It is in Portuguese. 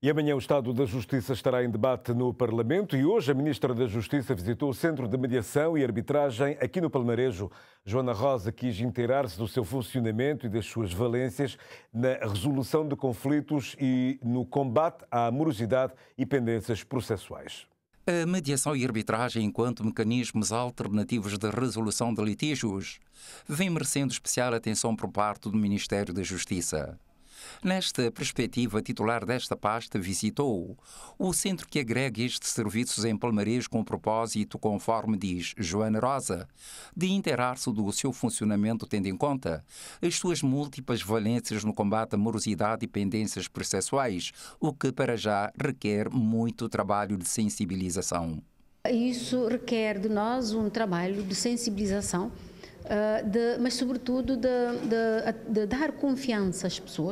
E amanhã o Estado da Justiça estará em debate no Parlamento e hoje a Ministra da Justiça visitou o Centro de Mediação e Arbitragem aqui no Palmarejo. Joana Rosa quis inteirar-se do seu funcionamento e das suas valências na resolução de conflitos e no combate à amorosidade e pendências processuais. A mediação e arbitragem, enquanto mecanismos alternativos de resolução de litígios, vem merecendo especial atenção por parte do Ministério da Justiça. Nesta perspectiva, titular desta pasta visitou o centro que agrega estes serviços em Palmarês com propósito, conforme diz Joana Rosa, de interar-se do seu funcionamento tendo em conta as suas múltiplas valências no combate à morosidade e pendências processuais, o que para já requer muito trabalho de sensibilização. Isso requer de nós um trabalho de sensibilização, eh, de, mas sobretudo de, de, de dar confiança às pessoas.